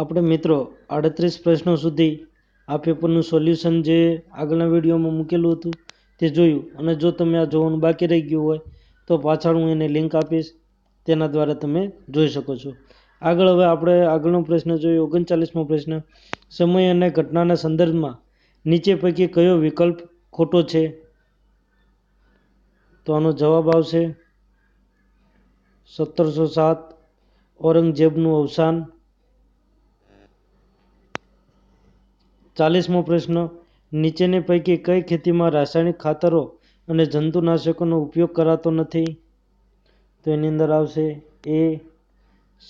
આપણે મિત્રો આડત્રીસ પ્રશ્નો સુધી આ પેપરનું સોલ્યુશન જે આગળના વિડીયોમાં મૂકેલું હતું તે જોયું અને જો તમે આ જોવાનું બાકી રહી ગયું હોય તો પાછળ હું એને લિંક આપીશ તેના દ્વારા તમે જોઈ શકો છો આગળ હવે આપણે આગળનો પ્રશ્ન જોયો ઓગણચાલીસમો પ્રશ્ન સમય અને ઘટનાના સંદર્ભમાં નીચે પૈકી કયો વિકલ્પ ખોટો છે તો આનો જવાબ આવશે સત્તરસો સાત ઔરંગઝેબનું અવસાન ચાલીસમો પ્રશ્ન નીચેની પૈકી કઈ ખેતીમાં રાસાયણિક ખાતરો અને જંતુનાશકોનો ઉપયોગ કરાતો નથી તો એની અંદર આવશે એ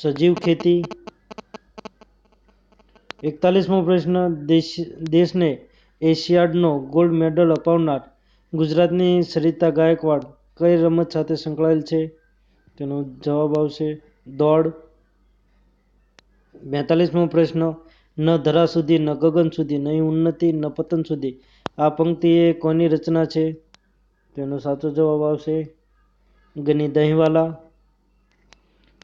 સજીવ ખેતી એકતાલીસમો પ્રશ્ન દેશ દેશને એશિયાડનો ગોલ્ડ મેડલ અપાવનાર ગુજરાતની સરિતા ગાયકવાડ કઈ રમત સાથે સંકળાયેલ છે તેનો જવાબ આવશે દોડ બેતાલીસમો પ્રશ્ન ન ધરા સુધી ન ગગન સુધી નહીં ઉન્નતિ ન પતન સુધી આ પંક્તિ એ કોની રચના છે તેનો સાચો જવાબ આવશે ગની દહીંવાલા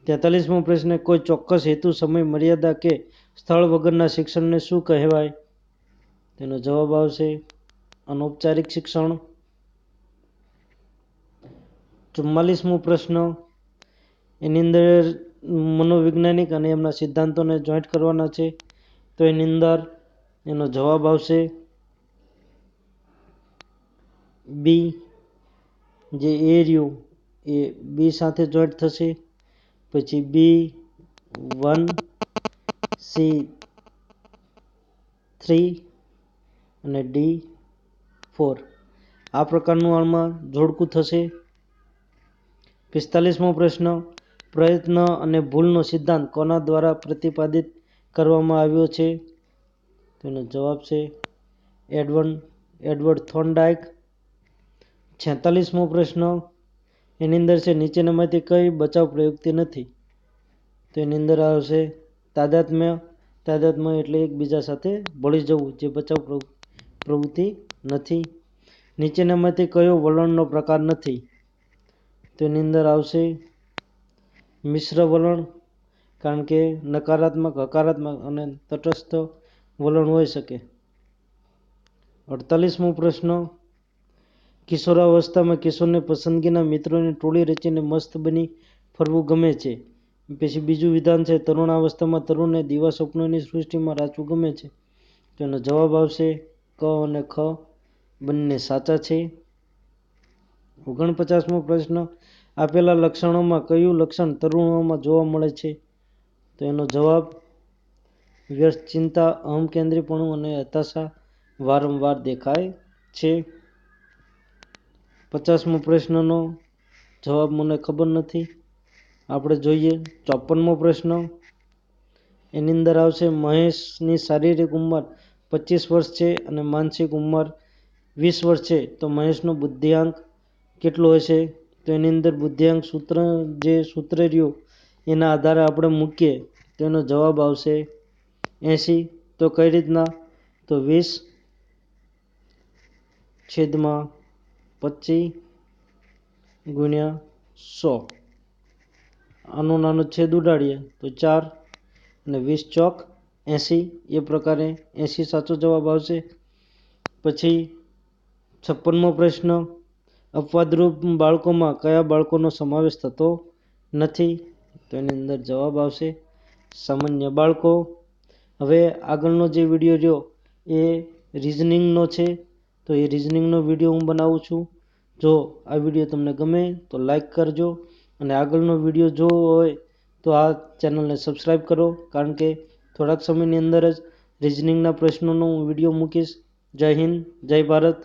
તેતાલીસમો પ્રશ્ન કોઈ ચોક્કસ હેતુ સમય મર્યાદા કે સ્થળ વગરના શિક્ષણને શું કહેવાય તેનો જવાબ આવશે અનૌપચારિક શિક્ષણ ચુમ્માલીસમો પ્રશ્ન એની અંદર મનોવૈજ્ઞાનિક અને એમના સિદ્ધાંતોને જોઈન્ટ કરવાના છે તો એની અંદર એનો જવાબ આવશે બી જે એ રહ્યું એ બી સાથે જોઈન્ટ થશે પછી બી વન સી થ્રી અને ડી ફોર આ પ્રકારનું આમાં જોડકું થશે પિસ્તાલીસમો પ્રશ્ન પ્રયત્ન અને ભૂલનો સિદ્ધાંત કોના દ્વારા પ્રતિપાદિત કરવામાં આવ્યો છે તેનો જવાબ છે એડવન એડવર્ડ થોન્ડાઇક છેતાલીસમો પ્રશ્ન એની અંદર છે નીચેનામાંથી કઈ બચાવ પ્રયુક્તિ નથી તો એની અંદર આવશે તાદાત્મ્ય તાદાત્મ્ય એટલે એકબીજા સાથે ભળી જવું જે બચાવ પ્રવૃત્તિ નથી નીચેનામાંથી કયો વલણનો પ્રકાર નથી તો એની અંદર આવશે મિશ્ર વલણ કારણ કે નકારાત્મક હકારાત્મક અને તટસ્થ વલણ હોઈ શકે અડતાલીસમો પ્રશ્ન કિશોરાવસ્થામાં કિશોરને પસંદગીના મિત્રોની ટોળી રચીને મસ્ત બની ફરવું ગમે છે પછી બીજું વિધાન છે તરુણાવસ્થામાં તરુણને દીવા સ્વપ્નની સૃષ્ટિમાં રાચવું ગમે છે તેનો જવાબ આવશે ક અને ખ બંને સાચા છે ઓગણપચાસમો પ્રશ્ન આપેલા લક્ષણોમાં કયું લક્ષણ તરુણોમાં જોવા મળે છે તો એનો જવાબ વ્યર્થ ચિંતા અહમકેન્દ્રીપણું અને હતાશા વારંવાર દેખાય છે પચાસમો પ્રશ્નનો જવાબ મને ખબર નથી આપણે જોઈએ ચોપનમો પ્રશ્ન એની અંદર આવશે મહેશની શારીરિક ઉંમર પચીસ વર્ષ છે અને માનસિક ઉંમર વીસ વર્ષ છે તો મહેશનો બુદ્ધિઆંક કેટલો હશે તો એની અંદર બુદ્ધિઆંક સૂત્ર જે સૂત્ર રહ્યું એના આધારે આપણે મૂકીએ તેનો જવાબ આવશે એંસી તો કઈ રીતના તો વીસ છેદમાં પચીસ ગુણ્યા સો આનો નાનો છેદ ઉડાડીએ તો ચાર અને વીસ ચોક એંસી એ પ્રકારે એંસી સાચો જવાબ આવશે પછી છપ્પનમો પ્રશ્ન અપવાદરૂપ બાળકોમાં કયા બાળકોનો સમાવેશ થતો નથી તો એની અંદર જવાબ આવશે સામાન્ય બાળકો હવે આગળનો જે વિડીયો રહ્યો એ રિઝનિંગનો છે તો એ રિઝનિંગનો વિડીયો હું બનાવું છું જો આ વિડીયો તમને ગમે તો લાઈક કરજો અને આગળનો વિડીયો જોવો હોય તો આ ચેનલને સબસ્ક્રાઈબ કરો કારણ કે થોડાક સમયની અંદર જ રિઝનિંગના પ્રશ્નોનો હું વિડીયો મૂકીશ જય હિન્દ જય ભારત